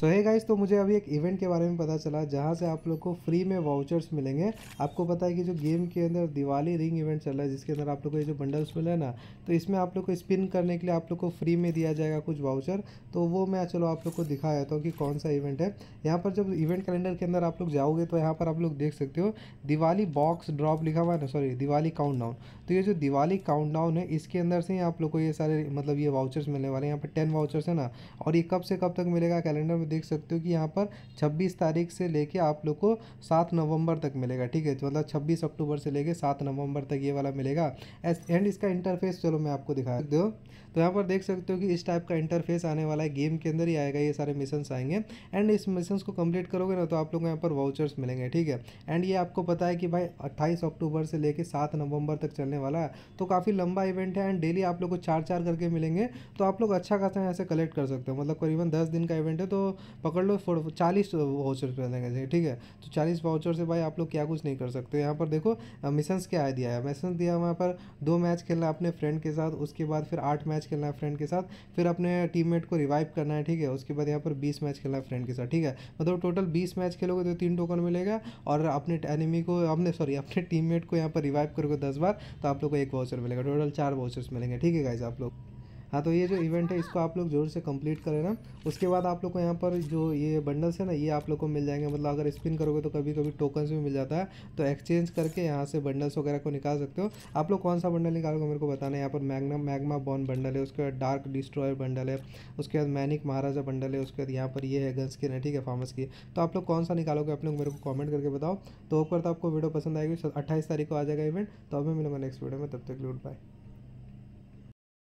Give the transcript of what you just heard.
सो है गाइज तो मुझे अभी एक इवेंट के बारे में पता चला जहाँ से आप लोग को फ्री में वाउचर्स मिलेंगे आपको पता है कि जो गेम के अंदर दिवाली रिंग इवेंट चल रहा है जिसके अंदर आप लोग को ये जो बंडल्स मिले ना तो इसमें आप लोग को स्पिन करने के लिए आप लोग को फ्री में दिया जाएगा कुछ वाउचर तो वो मैं चलो आप लोग को दिखा देता हूँ कि कौन सा इवेंट है यहाँ पर जब इवेंट कैलेंडर के अंदर आप लोग जाओगे तो यहाँ पर आप लोग देख सकते हो दिवाली बॉक्स ड्रॉप लिखा हुआ है ना सॉरी दिवाली काउंट तो ये जो दिवाली काउंट है इसके अंदर से ही आप लोग को ये सारे मतलब ये वाउचर्स मिलने वाले हैं यहाँ पर टेन वाउचर्स है ना और ये कब से कब तक मिलेगा कैलेंडर में देख सकते हो कि यहाँ पर 26 तारीख से लेके आप लोग को 7 नवंबर तक मिलेगा ठीक है मतलब 26 अक्टूबर से लेके 7 नवंबर तक ये वाला मिलेगा एंड इसका इंटरफेस चलो मैं आपको दिखा सकते हो तो यहाँ पर देख सकते हो कि इस टाइप का इंटरफेस आने वाला है गेम के अंदर ही आएगा ये सारे मिशन आएंगे एंड इस मिशन को कम्प्लीट करोगे ना तो आप लोग यहाँ पर वाउचर्स मिलेंगे ठीक है एंड ये आपको पता है कि भाई अट्ठाईस अक्टूबर से लेकर सात नवंबर तक चलने वाला है तो काफ़ी लंबा इवेंट है एंड डेली आप लोग को चार चार करके मिलेंगे तो आप लोग अच्छा खासा यहाँ से कलेक्ट कर सकते हो मतलब करीबन दस दिन का इवेंट है तो पकड़ लो फोर चालीस वाउचर कर देंगे ठीक है तो चालीस वाउचर से भाई आप लोग क्या कुछ नहीं कर सकते यहाँ पर देखो मिशंस क्या है दिया है मिशंस दिया वहाँ पर दो मैच खेलना अपने फ्रेंड के साथ उसके बाद फिर आठ मैच खेलना है फ्रेंड के साथ फिर अपने टीम को रिवाइव करना है ठीक है उसके बाद यहाँ पर बीस मैच खेलना है फ्रेंड के साथ ठीक है मतलब टोटल बीस मैच खेलोगे तो तीन टोकन मिलेगा और अपने एनिमी को अपने सॉरी अपने टीम को यहाँ पर रिवाइव करोगे दस बार तो आप लोग को एक वाउचर मिलेगा टोटल चार वाउचर्स मिलेंगे ठीक है गाइज आप लोग हाँ तो ये जो इवेंट है इसको आप लोग जोर से कंप्लीट करें ना उसके बाद आप लोग को यहाँ पर जो ये बंडल्स है ना ये आप लोग को मिल जाएंगे मतलब अगर स्पिन करोगे तो कभी कभी टोकन्स भी मिल जाता है तो एक्सचेंज करके यहाँ से बंडल्स वगैरह को निकाल सकते हो आप लोग कौन सा बंडल निकालोगे मेरे को बताना यहाँ पर मैगना मैगमा बॉन बंडल है उसके बाद डार्क डिस्ट्रॉयर बंडल है उसके बाद मैनिक महाराजा बंडल है उसके बाद यहाँ पर ये है गन्स की ना ठीक है फार्मस की तो आप लोग कौन सा निकालोगे आप लोग मेरे को कॉमेंट करके बताओ तो ऊपर तो आपको वीडियो पसंद आएगी अट्ठाईस तारीख को आ जाएगा इवेंट तो अभी मैं मिलूंगा नेक्स्ट वीडियो में तब तक लूट बाय